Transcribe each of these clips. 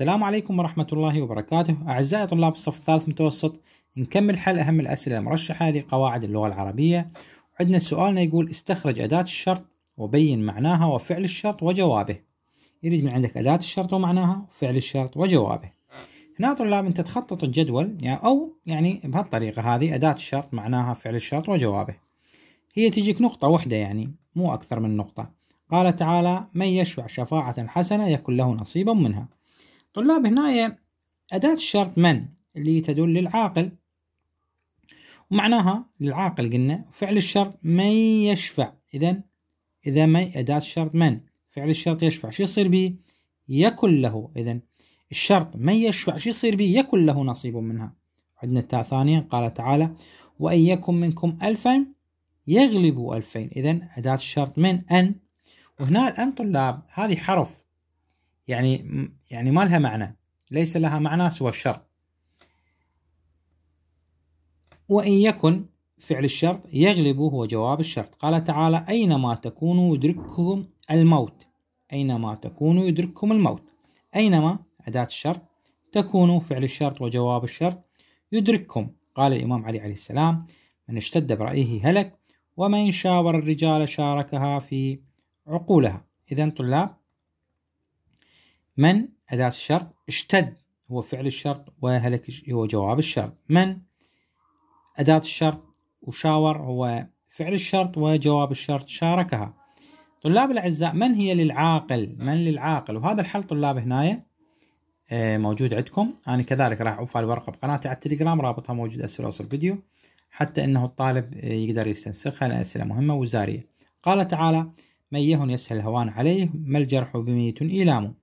السلام عليكم ورحمة الله وبركاته أعزائي طلاب الصف الثالث متوسط نكمل حل أهم الأسئلة المرشحة لقواعد اللغة العربية عندنا سؤالنا يقول استخرج أداة الشرط وبين معناها وفعل الشرط وجوابه يريد من عندك أداة الشرط ومعناها وفعل الشرط وجوابه هنا طلاب أنت تخطط الجدول يعني أو يعني بهالطريقة هذه أداة الشرط معناها فعل الشرط وجوابه هي تجيك نقطة واحدة يعني مو أكثر من نقطة قال تعالى من يشفع شفاعة حسنة يكن له نصيبا منها طلاب هنا أداة الشرط من اللي تدل للعاقل ومعناها للعاقل قلنا فعل الشرط من يشفع إذا إذا ما أداة الشرط من فعل الشرط يشفع شو يصير به يكن له إذا الشرط من يشفع شو يصير به يكن له نصيب منها عندنا التاء ثانيا قال تعالى وأن يكن منكم ألفا يغلبوا ألفين إذا أداة الشرط من أن وهنا الآن طلاب هذه حرف يعني يعني ما لها معنى ليس لها معنى سوى الشرط وإن يكن فعل الشرط يغلب هو جواب الشرط قال تعالى أينما تكونوا يدرككم الموت أينما تكونوا يدرككم الموت أينما أداة الشرط تكون فعل الشرط وجواب الشرط يدرككم قال الإمام علي عليه السلام من اشتد برأيه هلك ومن شاور الرجال شاركها في عقولها إذا طلاب من أداة الشرط اشتد هو فعل الشرط وهلك هو جواب الشرط من أداة الشرط وشاور هو فعل الشرط وجواب الشرط شاركها طلاب الأعزاء من هي للعاقل من للعاقل وهذا الحل طلاب هنايا آه، موجود عندكم أنا كذلك راح أوفى الورقة بقناتي على التليجرام رابطها موجود أسفل وصف الفيديو حتى أنه الطالب آه، يقدر يستنسخها لأن أسئلة مهمة وزارية قال تعالى من يهن يسهل الهوان عليه ما الجرح بميت إيلامه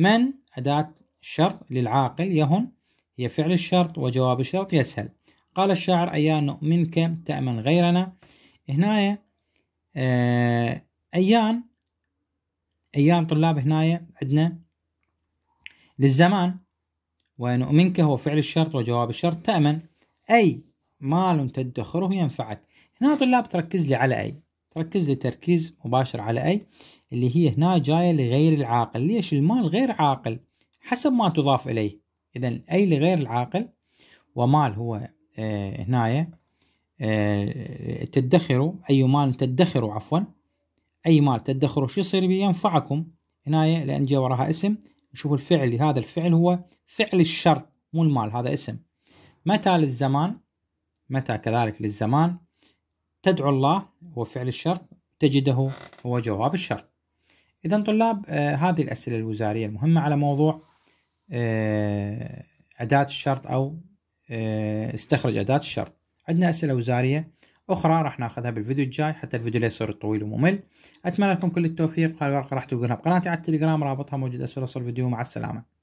من أداة الشرط للعاقل يهن هي فعل الشرط وجواب الشرط يسهل قال الشاعر أيا نؤمنك تأمن غيرنا هنا آه أيان أيام طلاب هنا عندنا للزمان ونؤمنك هو فعل الشرط وجواب الشرط تأمن أي مال تدخره ينفعك هنا طلاب تركز لي على أي تركز لي تركيز مباشر على أي اللي هي هنا جاية لغير العاقل ليش المال غير عاقل حسب ما تضاف إليه إذا أي لغير العاقل ومال هو آه هنايا آه تدخروا أي مال تدخروا عفوا أي مال تدخروا شو يصير بي ينفعكم هنايا لأن جاء وراها اسم نشوف الفعل هذا الفعل هو فعل الشرط مو المال هذا اسم متى للزمان متى كذلك للزمان تدعو الله هو فعل الشرط تجده هو جواب الشرط إذا طلاب آه، هذه الأسئلة الوزارية المهمة على موضوع آه، أداة الشرط أو آه، استخرج أداة الشرط عندنا أسئلة وزارية أخرى راح ناخذها بالفيديو الجاي حتى الفيديو لا يصير طويل وممل أتمنى لكم كل التوفيق هالورقة راح تلقونها بقناتي على التليجرام رابطها موجود أسفل وصل الفيديو مع السلامة